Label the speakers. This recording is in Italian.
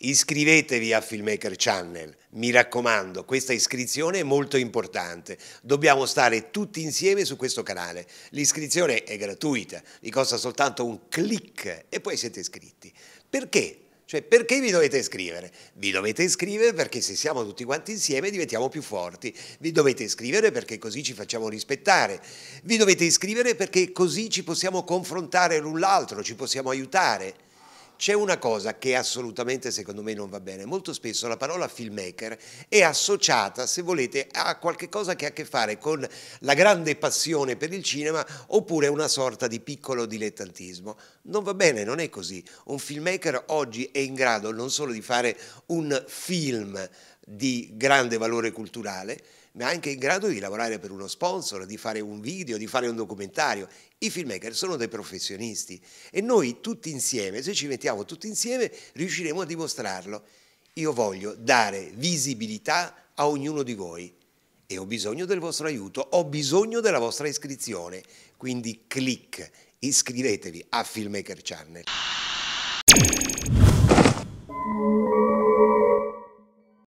Speaker 1: Iscrivetevi a Filmmaker Channel, mi raccomando, questa iscrizione è molto importante. Dobbiamo stare tutti insieme su questo canale. L'iscrizione è gratuita, vi costa soltanto un clic e poi siete iscritti. Perché cioè, perché vi dovete iscrivere? Vi dovete iscrivere perché se siamo tutti quanti insieme diventiamo più forti. Vi dovete iscrivere perché così ci facciamo rispettare. Vi dovete iscrivere perché così ci possiamo confrontare l'un l'altro, ci possiamo aiutare. C'è una cosa che assolutamente secondo me non va bene. Molto spesso la parola filmmaker è associata, se volete, a qualche cosa che ha a che fare con la grande passione per il cinema oppure una sorta di piccolo dilettantismo. Non va bene, non è così. Un filmmaker oggi è in grado non solo di fare un film, di grande valore culturale, ma anche in grado di lavorare per uno sponsor, di fare un video, di fare un documentario. I filmmaker sono dei professionisti e noi tutti insieme, se ci mettiamo tutti insieme, riusciremo a dimostrarlo. Io voglio dare visibilità a ognuno di voi e ho bisogno del vostro aiuto, ho bisogno della vostra iscrizione, quindi clic, iscrivetevi a Filmmaker Channel.